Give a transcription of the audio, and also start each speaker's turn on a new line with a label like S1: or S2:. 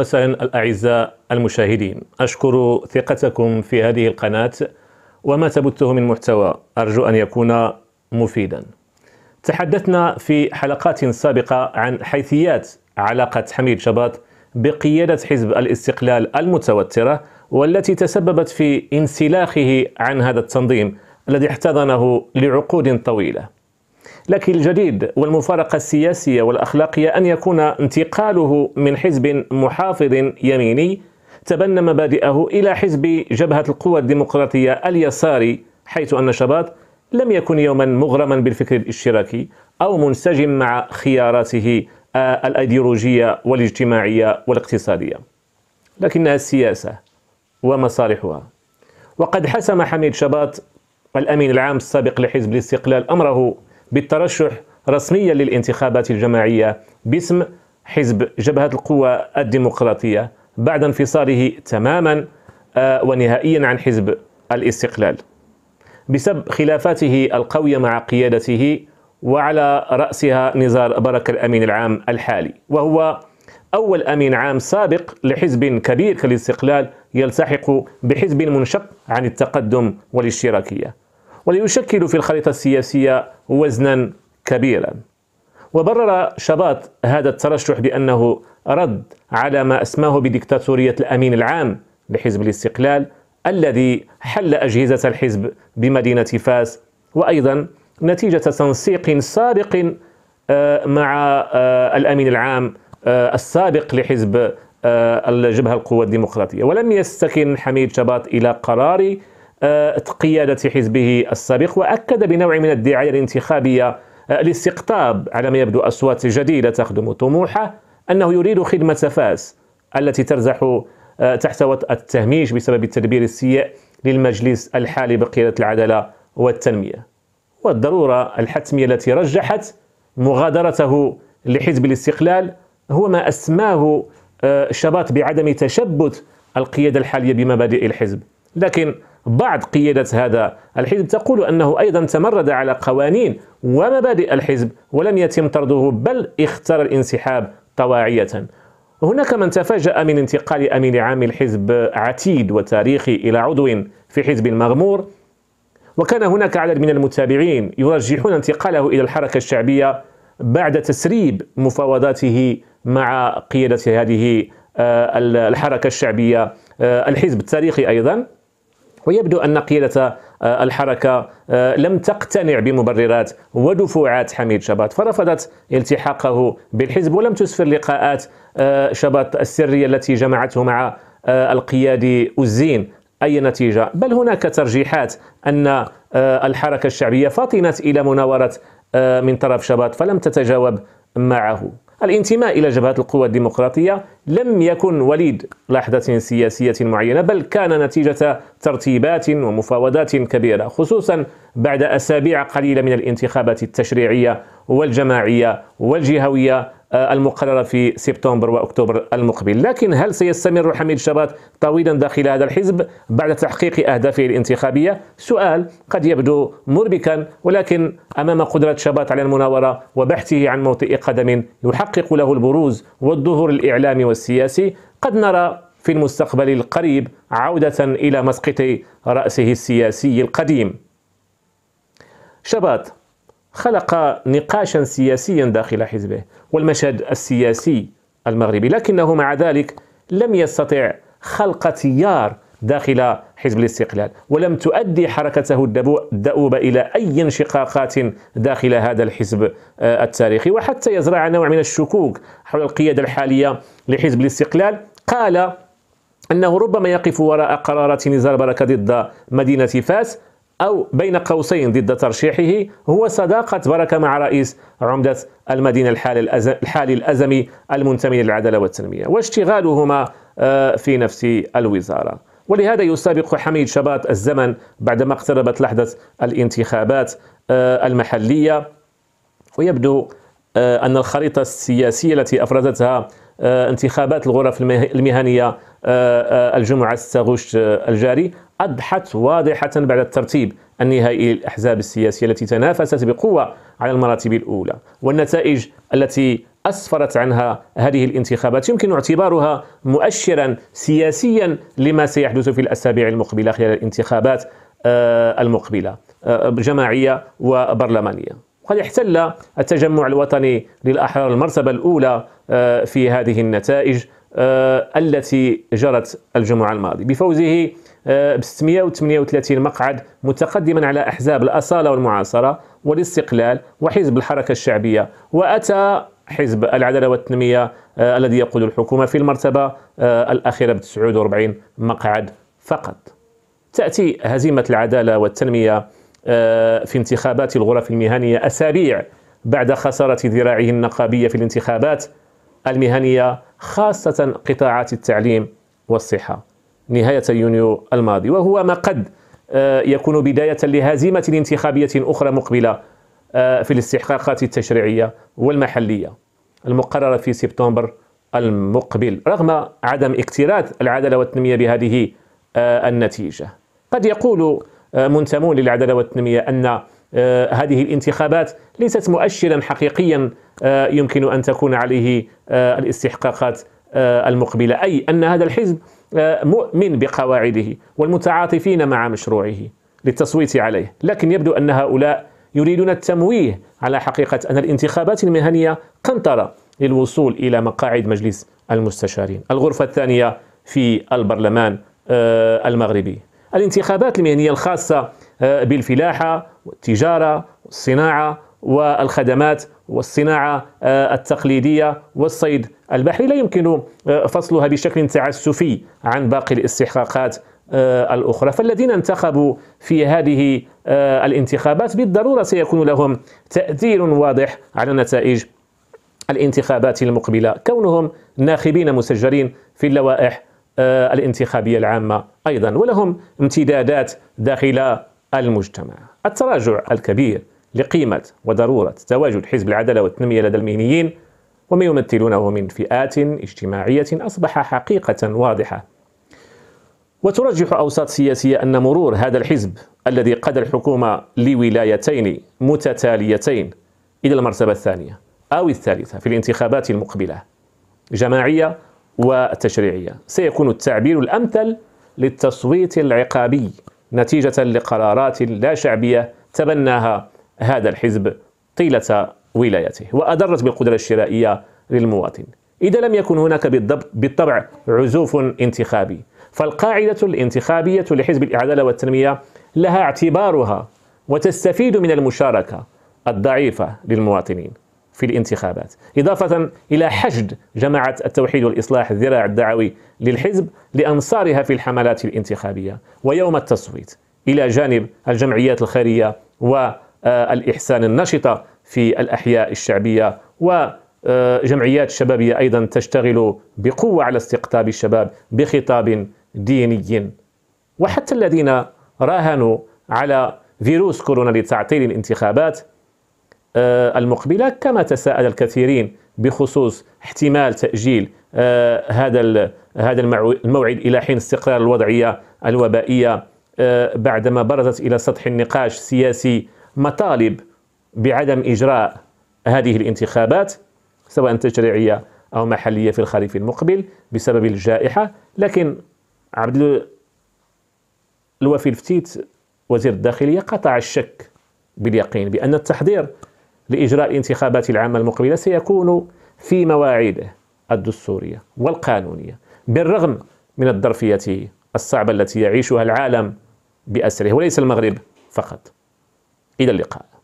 S1: مساء الأعزاء المشاهدين أشكر ثقتكم في هذه القناة وما تبثه من محتوى أرجو أن يكون مفيدا تحدثنا في حلقات سابقة عن حيثيات علاقة حميد شباط بقيادة حزب الاستقلال المتوترة والتي تسببت في انسلاخه عن هذا التنظيم الذي احتضنه لعقود طويله لكن الجديد والمفارقة السياسية والأخلاقية أن يكون انتقاله من حزب محافظ يميني تبنى مبادئه إلى حزب جبهة القوى الديمقراطية اليساري حيث أن شباط لم يكن يوما مغرما بالفكر الاشتراكي أو منسجم مع خياراته آه، الأيديولوجية والاجتماعية والاقتصادية لكنها السياسة ومصالحها وقد حسم حميد شباط الأمين العام السابق لحزب الاستقلال أمره بالترشح رسميا للانتخابات الجماعية باسم حزب جبهة القوى الديمقراطية بعد انفصاله تماما آه، ونهائيا عن حزب الاستقلال بسبب خلافاته القوية مع قيادته وعلى رأسها نزار بركة الأمين العام الحالي وهو أول أمين عام سابق لحزب كبير كالاستقلال يلتحق بحزب منشق عن التقدم والاشتراكية وليشكل في الخريطة السياسية وزنا كبيرا وبرر شباط هذا الترشح بأنه رد على ما أسماه بديكتاتورية الأمين العام لحزب الاستقلال الذي حل أجهزة الحزب بمدينة فاس وأيضا نتيجة تنسيق سابق آه، مع آه، الأمين العام آه، السابق لحزب الجبهة القوى الديمقراطية ولم يستكن حميد شباط إلى قرار قيادة حزبه السابق وأكد بنوع من الدعاية الانتخابية آه، لاستقطاب على ما يبدو أصوات جديدة تخدم طموحه أنه يريد خدمة فاس التي ترزح آه، تحت وطأة التهميش بسبب التدبير السيء للمجلس الحالي بقيادة العدالة والتنمية والضرورة الحتمية التي رجحت مغادرته لحزب الاستقلال هو ما أسماه آه، شباط بعدم تشبث القيادة الحالية بمبادئ الحزب لكن بعض قيادة هذا الحزب تقول أنه أيضا تمرد على قوانين ومبادئ الحزب ولم يتم طرده بل اختار الانسحاب طواعية هناك من تفاجأ من انتقال أمين عام الحزب عتيد وتاريخي إلى عضو في حزب المغمور وكان هناك عدد من المتابعين يرجحون انتقاله إلى الحركة الشعبية بعد تسريب مفاوضاته مع قيادة هذه آه، الحركة الشعبية آه، الحزب التاريخي أيضا ويبدو أن قيادة آه، الحركة آه، لم تقتنع بمبررات ودفوعات حميد شباط فرفضت التحاقه بالحزب ولم تسفر لقاءات آه، شباط السرية التي جمعته مع القيادي الزين أي نتيجة بل هناك ترجيحات أن الحركة الشعبية فطنت إلى مناورة من طرف شباط فلم تتجاوب معه الانتماء إلى جبهة القوى الديمقراطية لم يكن وليد لحظة سياسية معينة بل كان نتيجة ترتيبات ومفاوضات كبيرة خصوصا بعد أسابيع قليلة من الانتخابات التشريعية والجماعية والجهوية آه، المقررة في سبتمبر وأكتوبر المقبل لكن هل سيستمر حميد شبات طويلا داخل هذا الحزب بعد تحقيق أهدافه الانتخابية؟ سؤال قد يبدو مربكا ولكن أمام قدرة شبات على المناورة وبحثه عن موطئ قدم يحقق له البروز والظهور الإعلامي والسياسي قد نرى في المستقبل القريب عودة إلى مسقط رأسه السياسي القديم شبات خلق نقاشا سياسيا داخل حزبه والمشهد السياسي المغربي لكنه مع ذلك لم يستطع خلق تيار داخل حزب الاستقلال ولم تؤدي حركته الدؤوبة إلى أي انشقاقات داخل هذا الحزب آه، التاريخي وحتى يزرع نوع من الشكوك حول القيادة الحالية لحزب الاستقلال قال أنه ربما يقف وراء قرارات نزار بركة ضد مدينة فاس أو بين قوسين ضد ترشيحه هو صداقة بركة مع رئيس عمدة المدينة الحالي الأزمي المنتمي للعدالة والتنمية واشتغالهما آه، في نفس الوزارة ولهذا يسابق حميد شباط الزمن بعدما اقتربت لحظة الانتخابات آه، المحلية ويبدو آه، أن الخريطة السياسية التي أفرزتها انتخابات الغرف المهنية الجمعة 6 الجاري أضحت واضحة بعد الترتيب النهائي للأحزاب السياسية التي تنافست بقوة على المراتب الأولى والنتائج التي أسفرت عنها هذه الانتخابات يمكن اعتبارها مؤشرا سياسيا لما سيحدث في الأسابيع المقبلة خلال الانتخابات آه، المقبلة آه، جماعية وبرلمانية وقد احتل التجمع الوطني للأحرار المرتبة الأولى آه، في هذه النتائج التي جرت الجمعة الماضية بفوزه آه، ب 638 مقعد متقدما على احزاب الاصاله والمعاصره والاستقلال وحزب الحركه الشعبيه واتى حزب العداله والتنميه آه، الذي يقود الحكومه في المرتبه آه، الاخيره ب 49 مقعد فقط. تاتي هزيمه العداله والتنميه في انتخابات الغرف المهنيه اسابيع بعد خساره ذراعه النقابيه في الانتخابات المهنيه خاصه قطاعات التعليم والصحه. نهاية يونيو الماضي وهو ما قد آه، يكون بداية لهزيمة انتخابية أخرى مقبلة آه، في الاستحقاقات التشريعية والمحلية المقررة في سبتمبر المقبل رغم عدم اكتراث العدالة والتنمية بهذه آه، النتيجة قد يقول منتمون للعدالة والتنمية أن هذه الانتخابات ليست مؤشرا حقيقيا يمكن أن تكون عليه الاستحقاقات آه، المقبلة أي أن هذا الحزب آه، مؤمن بقواعده والمتعاطفين مع مشروعه للتصويت عليه لكن يبدو أن هؤلاء يريدون التمويه على حقيقة أن الانتخابات المهنية قنطرة للوصول إلى مقاعد مجلس المستشارين الغرفة الثانية في البرلمان آه، المغربي الانتخابات المهنية الخاصة بالفلاحة والتجارة والصناعة والخدمات والصناعة آه، التقليدية والصيد البحري لا يمكن آه، فصلها بشكل تعسفي عن باقي الاستحقاقات آه، الأخرى فالذين انتخبوا في هذه الانتخابات بالضرورة سيكون لهم تأثير واضح على نتائج الانتخابات المقبلة كونهم ناخبين مسجلين في اللوائح الانتخابية العامة أيضا ولهم امتدادات داخل المجتمع التراجع الكبير لقيمة وضرورة تواجد حزب العدالة والتنمية لدى المهنيين وما يمثلونه من فئات اجتماعية أصبح حقيقة واضحة وترجح أوساط سياسية أن مرور هذا الحزب الذي قاد الحكومة لولايتين متتاليتين إلى المرتبة الثانية أو الثالثة في الانتخابات المقبلة جماعية والتشريعية سيكون التعبير الأمثل للتصويت العقابي نتيجة لقرارات لا شعبية تبناها هذا الحزب طيلة ولايته وأدرت بالقدرة الشرائية للمواطن إذا لم يكن هناك بالطبع عزوف انتخابي فالقاعدة الانتخابية لحزب العدالة والتنمية لها اعتبارها وتستفيد من المشاركة الضعيفة للمواطنين في الانتخابات إضافة إلى حشد جماعة التوحيد والإصلاح الذراع الدعوي للحزب لأنصارها في الحملات الانتخابية ويوم التصويت إلى جانب الجمعيات الخيرية و آه، الإحسان النشطة في الأحياء الشعبية وجمعيات آه، شبابية أيضا تشتغل بقوة على استقطاب الشباب بخطاب ديني وحتى الذين راهنوا على فيروس كورونا لتعطيل الانتخابات آه، المقبلة كما تساءل الكثيرين بخصوص احتمال تأجيل هذا هذا الموعد إلى حين استقرار الوضعية الوبائية بعدما برزت إلى سطح النقاش السياسي مطالب بعدم إجراء هذه الانتخابات سواء تشريعية أو محلية في الخريف المقبل بسبب الجائحة لكن عبد الوفي الفتيت وزير الداخلية قطع الشك باليقين بأن التحضير لإجراء الانتخابات العامة المقبلة سيكون في مواعيده الدستورية والقانونية بالرغم من الظرفية الصعبة التي يعيشها العالم بأسره وليس المغرب فقط إلى اللقاء